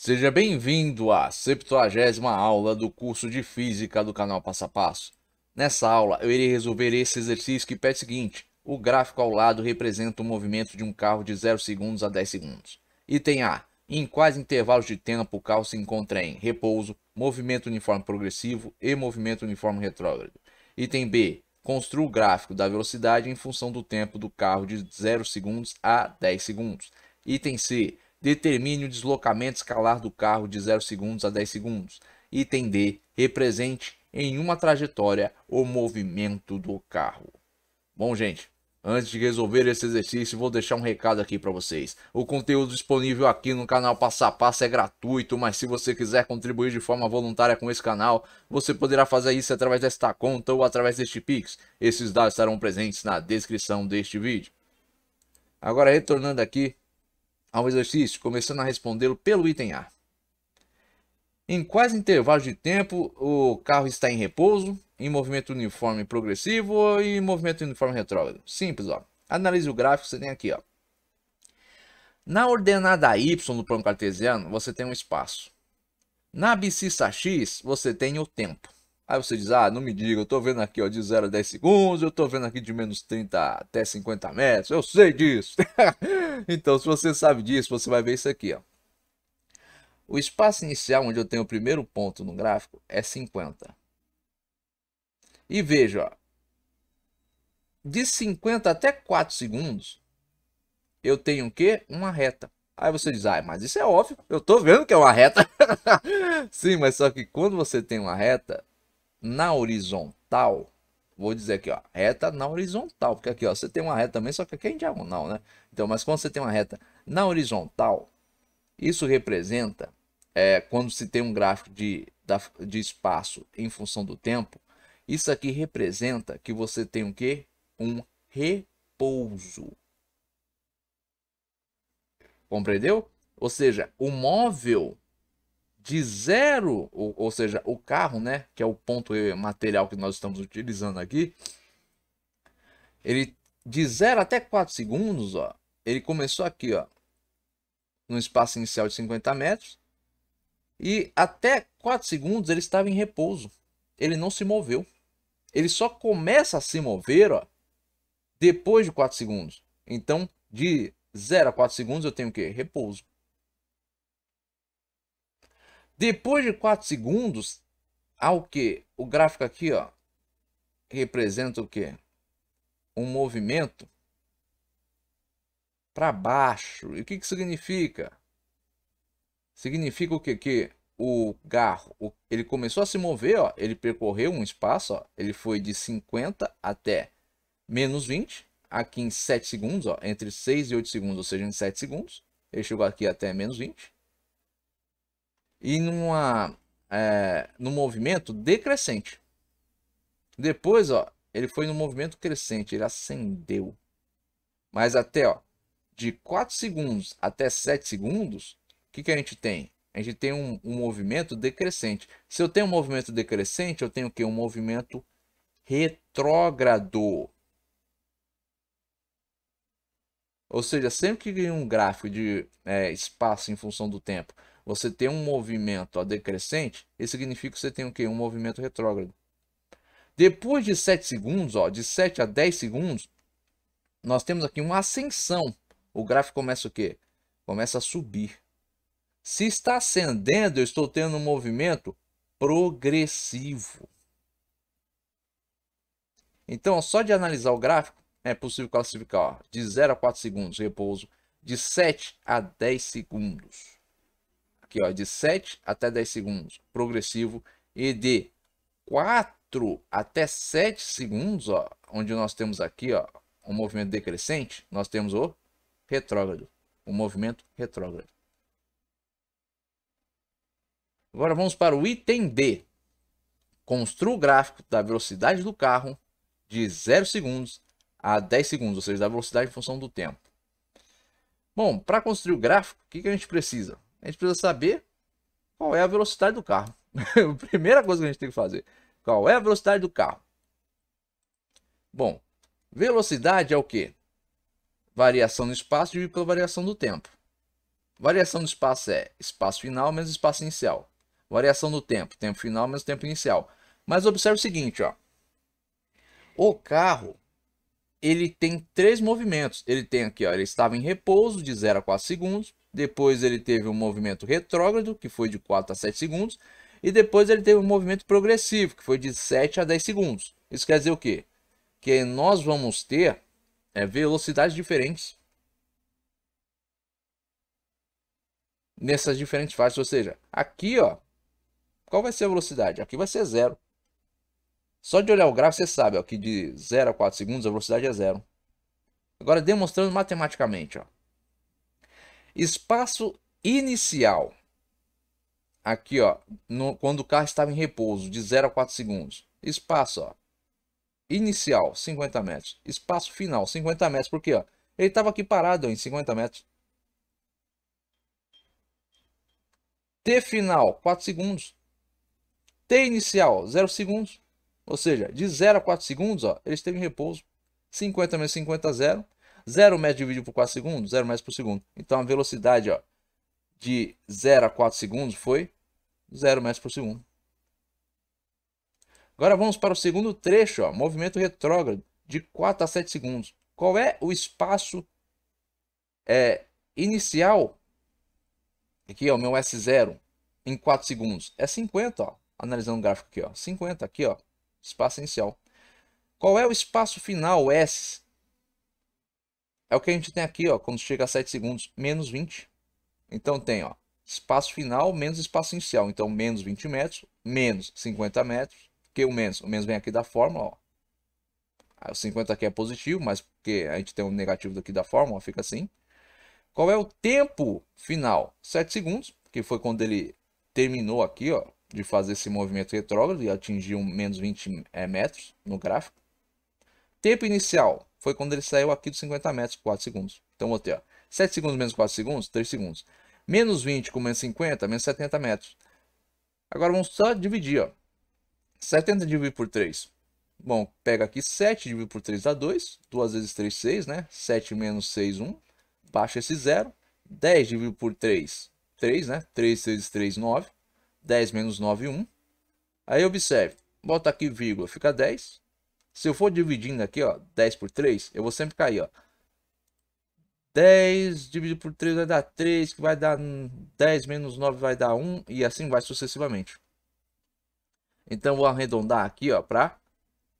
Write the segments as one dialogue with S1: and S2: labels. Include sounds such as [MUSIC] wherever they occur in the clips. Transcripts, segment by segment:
S1: Seja bem-vindo à 70 aula do curso de Física do canal Passo a Passo. Nessa aula, eu irei resolver esse exercício que pede o seguinte. O gráfico ao lado representa o movimento de um carro de 0 segundos a 10 segundos. Item A. Em quais intervalos de tempo o carro se encontra em repouso, movimento uniforme progressivo e movimento uniforme retrógrado. Item B. Construa o gráfico da velocidade em função do tempo do carro de 0 segundos a 10 segundos. Item C Determine o deslocamento escalar do carro de 0 segundos a 10 segundos. Item D. Represente em uma trajetória o movimento do carro. Bom, gente, Antes de resolver esse exercício, vou deixar um recado aqui para vocês. O conteúdo disponível aqui no canal Passo a Passo é gratuito, mas se você quiser contribuir de forma voluntária com esse canal, você poderá fazer isso através desta conta ou através deste Pix. Esses dados estarão presentes na descrição deste vídeo. Agora, retornando aqui ao exercício, começando a respondê-lo pelo item A. Em quais intervalos de tempo o carro está em repouso, em movimento uniforme progressivo ou em movimento uniforme retrógrado? Simples, ó. Analise o gráfico que você tem aqui, ó. Na ordenada y do plano cartesiano, você tem um espaço. Na abscissa x, você tem o tempo. Aí você diz, ah, não me diga, eu tô vendo aqui ó, de 0 a 10 segundos, eu tô vendo aqui de menos 30 até 50 metros, eu sei disso. [LAUGHS] então, se você sabe disso, você vai ver isso aqui. Ó. O espaço inicial onde eu tenho o primeiro ponto no gráfico é 50. E veja, ó, de 50 até 4 segundos, eu tenho o quê? Uma reta. Aí você diz, ah, mas isso é óbvio, eu tô vendo que é uma reta. [LAUGHS] Sim, mas só que quando você tem uma reta, na horizontal, vou dizer aqui, ó, reta na horizontal, porque aqui, ó, você tem uma reta também, só que aqui é em diagonal, né? Então, mas quando você tem uma reta na horizontal, isso representa, é, quando se tem um gráfico de, da, de espaço em função do tempo, isso aqui representa que você tem o quê? Um repouso. Compreendeu? Ou seja, o móvel de zero, ou, ou seja, o carro, né, que é o ponto material que nós estamos utilizando aqui, ele de zero até 4 segundos, ó, ele começou aqui, ó, no espaço inicial de 50 metros, e até 4 segundos ele estava em repouso. Ele não se moveu. Ele só começa a se mover, ó, depois de 4 segundos. Então, de 0 a 4 segundos eu tenho o quê? Repouso. Depois de 4 segundos, há o que? O gráfico aqui, ó, representa o que? Um movimento para baixo. E o que, que significa? Significa o que? Que o carro, ele começou a se mover, ó, ele percorreu um espaço, ó, ele foi de 50 até menos 20, aqui em 7 segundos, ó, entre 6 e 8 segundos, ou seja, em 7 segundos, ele chegou aqui até menos 20 e numa, é, no movimento decrescente. Depois, ó, ele foi no movimento crescente, ele acendeu. Mas até, ó, de 4 segundos até 7 segundos, o que, que a gente tem? A gente tem um, um, movimento decrescente. Se eu tenho um movimento decrescente, eu tenho o quê? Um movimento retrógrado. Ou seja, sempre que um gráfico de é, espaço em função do tempo você tem um movimento ó, decrescente, isso significa que você tem o quê? Um movimento retrógrado. Depois de 7 segundos, ó, de 7 a 10 segundos, nós temos aqui uma ascensão. O gráfico começa o quê? Começa a subir. Se está ascendendo, eu estou tendo um movimento progressivo. Então, só de analisar o gráfico, é possível classificar ó, de 0 a 4 segundos repouso, de 7 a 10 segundos aqui ó, de 7 até 10 segundos, progressivo, e de 4 até 7 segundos, ó, onde nós temos aqui ó, um movimento decrescente, nós temos o retrógrado, o movimento retrógrado. Agora vamos para o item D. Construa o gráfico da velocidade do carro de 0 segundos a 10 segundos, ou seja, da velocidade em função do tempo. Bom, para construir o gráfico, o que, que a gente precisa? a gente precisa saber qual é a velocidade do carro. [LAUGHS] a primeira coisa que a gente tem que fazer. Qual é a velocidade do carro? Bom, velocidade é o quê? Variação no espaço dividido pela variação do tempo. Variação do espaço é espaço final menos espaço inicial. Variação do tempo, tempo final menos tempo inicial. Mas observe o seguinte, ó. O carro, ele tem três movimentos. Ele tem aqui, ó, ele estava em repouso de 0 a 4 segundos depois ele teve um movimento retrógrado, que foi de 4 a 7 segundos, e depois ele teve um movimento progressivo, que foi de 7 a 10 segundos. Isso quer dizer o quê? Que nós vamos ter é, velocidades diferentes nessas diferentes fases, ou seja, aqui ó, qual vai ser a velocidade? Aqui vai ser zero. Só de olhar o gráfico você sabe ó, que de 0 a 4 segundos a velocidade é zero. Agora demonstrando matematicamente, ó. Espaço inicial. Aqui, ó, no, quando o carro estava em repouso, de 0 a 4 segundos. Espaço, ó. Inicial, 50 metros. Espaço final, 50 metros. Porque, ó, ele estava aqui parado ó, em 50 metros. T final, 4 segundos. T inicial, 0 segundos. Ou seja, de 0 a 4 segundos, ó, ele esteve em repouso. 50 menos 50, 0. 0 metro dividido por 4 segundos, 0 metros por segundo. Então a velocidade ó, de 0 a 4 segundos foi 0 metros por segundo. Agora vamos para o segundo trecho, ó, movimento retrógrado, de 4 a 7 segundos. Qual é o espaço é, inicial? Aqui, ó, o meu S0 em 4 segundos. É 50, ó, analisando o gráfico aqui. Ó, 50 aqui, ó, espaço inicial. Qual é o espaço final, S, é o que a gente tem aqui, ó, quando chega a 7 segundos, menos 20. Então tem, ó, espaço final menos espaço inicial. Então, menos 20 metros, menos 50 metros. que o menos? O menos vem aqui da fórmula, ó. O 50 aqui é positivo, mas porque a gente tem um negativo daqui da fórmula, fica assim. Qual é o tempo final? 7 segundos, que foi quando ele terminou aqui, ó, de fazer esse movimento retrógrado e atingiu menos 20 é, metros no gráfico. Tempo inicial foi quando ele saiu aqui dos 50 metros, 4 segundos. Então, botei, ó, 7 segundos menos 4 segundos, 3 segundos. Menos 20 com menos 50, menos 70 metros. Agora vamos só dividir, ó. 70 dividido por 3. Bom, pega aqui 7 dividido por 3 dá 2. 2 vezes 3, 6, né? 7 menos 6, 1. Baixa esse zero. 10 dividido por 3, 3, né? 3 vezes 3, 9. 10 menos 9, 1. Aí observe, bota aqui vírgula, fica 10. Se eu for dividindo aqui, ó, 10 por 3, eu vou sempre cair, ó. 10 dividido por 3 vai dar 3, que vai dar 10 menos 9 vai dar 1 e assim vai sucessivamente. Então vou arredondar aqui, ó, para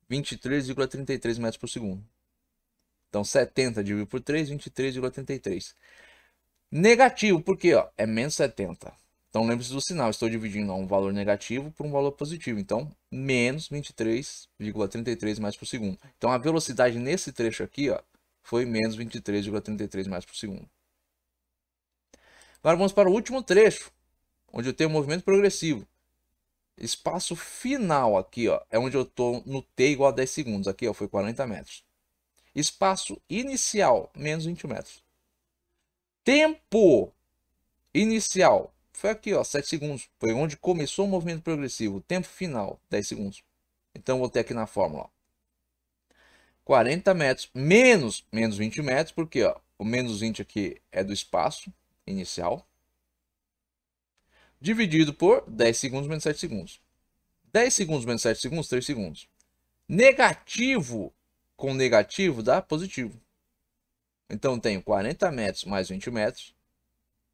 S1: 23,33 metros por segundo. Então 70 dividido por 3, 23,33. Negativo, porque ó, é menos 70. Então lembre-se é do sinal, estou dividindo um valor negativo por um valor positivo, então menos 23,33 metros por segundo. Então a velocidade nesse trecho aqui ó, foi menos 23,33 metros por segundo. Agora vamos para o último trecho, onde eu tenho movimento progressivo. Espaço final aqui ó, é onde eu estou no t igual a 10 segundos, aqui ó, foi 40 metros. Espaço inicial, menos 20 metros. Tempo inicial, foi aqui, ó, 7 segundos. Foi onde começou o movimento progressivo. Tempo final, 10 segundos. Então, vou ter aqui na fórmula. Ó, 40 metros menos, menos 20 metros, porque ó, o menos 20 aqui é do espaço inicial. Dividido por 10 segundos menos 7 segundos. 10 segundos menos 7 segundos, 3 segundos. Negativo com negativo dá positivo. Então, eu tenho 40 metros mais 20 metros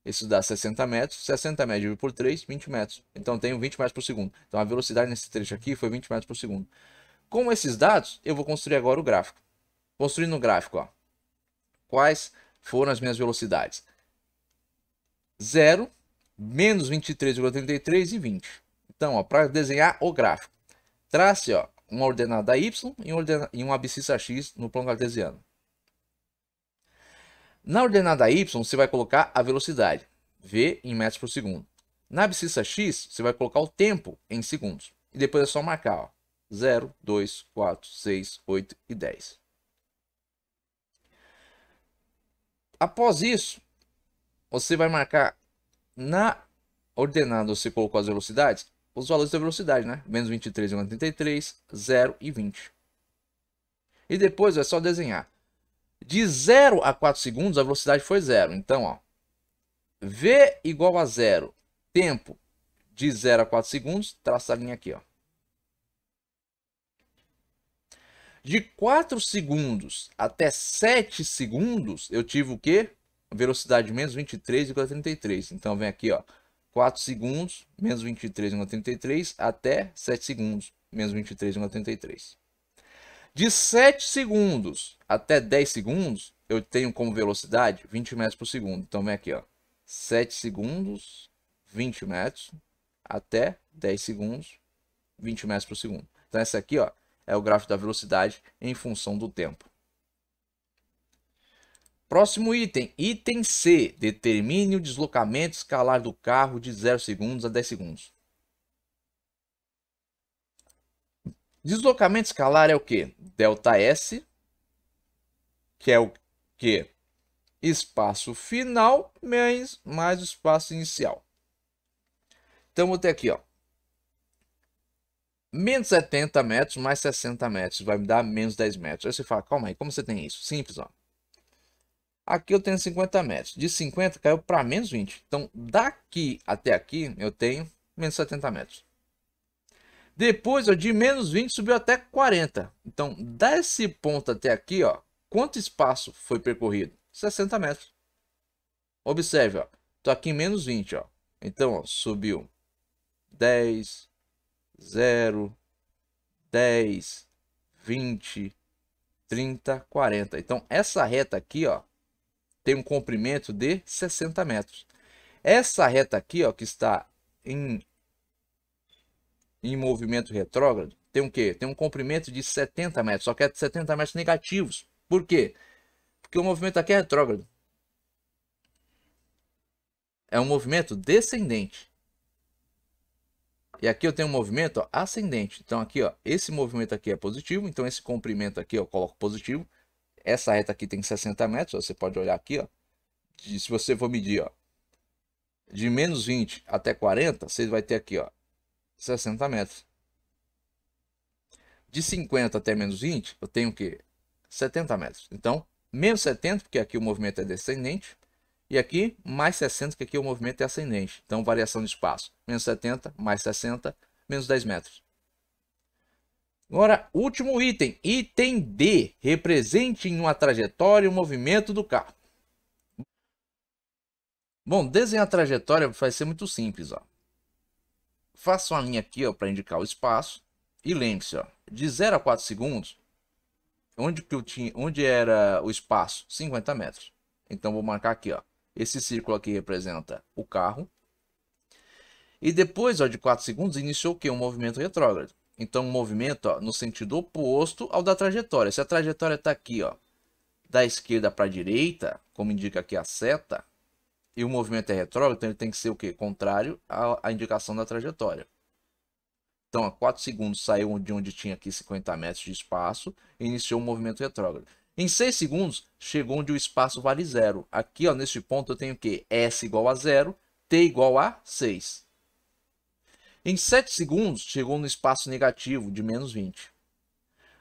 S1: isso dá 60 metros. 60 metros dividido por 3, 20 metros. Então, tenho 20 metros por segundo. Então, a velocidade nesse trecho aqui foi 20 metros por segundo. Com esses dados, eu vou construir agora o gráfico. Construindo o gráfico, ó. quais foram as minhas velocidades? 0, menos 23,33 e 20. Então, para desenhar o gráfico, trace ó, uma ordenada y e uma, ordena... e uma abscissa x no plano cartesiano. Na ordenada y, você vai colocar a velocidade, v em metros por segundo. Na abscissa x, você vai colocar o tempo em segundos. E depois é só marcar, ó, 0, 2, 4, 6, 8 e 10. Após isso, você vai marcar na ordenada, você colocou as velocidades, os valores da velocidade, né? Menos 33, 0 e 20. E depois é só desenhar de 0 a 4 segundos, a velocidade foi zero. Então, ó, v igual a zero, tempo de 0 a 4 segundos, traça a linha aqui. Ó. De 4 segundos até 7 segundos, eu tive o quê? Velocidade menos 23,33. Então, vem aqui, ó. 4 segundos, menos 23,33 até 7 segundos, menos 23,33. De 7 segundos até 10 segundos, eu tenho como velocidade 20 metros por segundo. Então vem aqui, ó. 7 segundos, 20 metros, até 10 segundos, 20 metros por segundo. Então esse aqui, ó, é o gráfico da velocidade em função do tempo. Próximo item, item C, determine o deslocamento escalar do carro de 0 segundos a 10 segundos. Deslocamento escalar é o quê? Delta S, que é o quê? Espaço final mais, mais espaço inicial. Então, vou ter aqui, ó. Menos 70 metros mais 60 metros. Vai me dar menos 10 metros. Aí você fala, calma aí, como você tem isso? Simples, ó. Aqui eu tenho 50 metros. De 50 caiu para menos 20. Então, daqui até aqui eu tenho menos 70 metros. Depois, ó, de menos 20 subiu até 40. Então, desse ponto até aqui, ó, quanto espaço foi percorrido? 60 metros. Observe, ó, tô aqui em menos 20, ó. Então, ó, subiu 10, 0, 10, 20, 30, 40. Então, essa reta aqui, ó, tem um comprimento de 60 metros. Essa reta aqui, ó, que está em em movimento retrógrado tem o quê? Tem um comprimento de 70 metros, só que é 70 metros negativos. Por quê? Porque o movimento aqui é retrógrado. É um movimento descendente. E aqui eu tenho um movimento ó, ascendente. Então aqui, ó, esse movimento aqui é positivo, então esse comprimento aqui eu coloco positivo. Essa reta aqui tem 60 metros, ó, você pode olhar aqui, ó. De, se você for medir, ó, de menos 20 até 40, você vai ter aqui, ó, 60 metros. De 50 até menos 20, eu tenho o quê? 70 metros. Então, menos 70, porque aqui o movimento é descendente, e aqui mais 60, porque aqui o movimento é ascendente. Então, variação de espaço, menos 70, mais 60, menos 10 metros. Agora, último item, item D, represente em uma trajetória o movimento do carro. Bom, desenhar a trajetória vai ser muito simples, ó faça uma linha aqui para indicar o espaço. E lembre-se, de 0 a 4 segundos, onde, que eu tinha, onde era o espaço? 50 metros. Então vou marcar aqui, ó. Esse círculo aqui representa o carro. E depois ó, de 4 segundos, iniciou o que? Um movimento retrógrado. Então, um movimento ó, no sentido oposto ao da trajetória. Se a trajetória está aqui, ó, da esquerda para a direita, como indica aqui a seta, e o movimento é retrógrado, então ele tem que ser o quê? Contrário à, à indicação da trajetória. Então, a 4 segundos saiu de onde tinha aqui 50 metros de espaço e iniciou o movimento retrógrado. Em 6 segundos, chegou onde o espaço vale zero. Aqui, ó, neste ponto, eu tenho o quê? S igual a zero, T igual a 6. Em 7 segundos, chegou no espaço negativo de menos 20.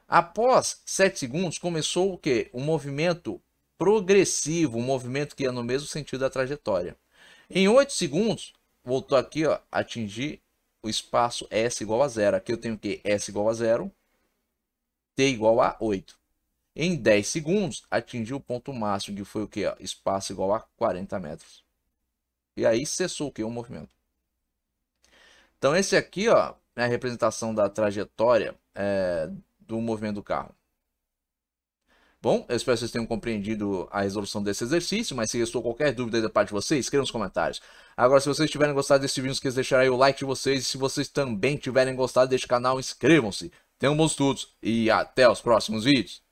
S1: Após 7 segundos, começou o quê? O movimento progressivo, um movimento que ia no mesmo sentido da trajetória. Em 8 segundos, voltou aqui, ó, atingir o espaço S igual a zero. Aqui eu tenho que S igual a zero, T igual a 8. Em 10 segundos, atingiu o ponto máximo, que foi o que? Espaço igual a 40 metros. E aí cessou o que? O movimento. Então esse aqui ó, é a representação da trajetória é, do movimento do carro. Bom, eu espero que vocês tenham compreendido a resolução desse exercício, mas se restou qualquer dúvida da parte de vocês, escrevam nos comentários. Agora, se vocês tiverem gostado desse vídeo, não esqueça de deixar aí o like de vocês. E se vocês também tiverem gostado deste canal, inscrevam-se. Tenham bons estudos e até os próximos vídeos.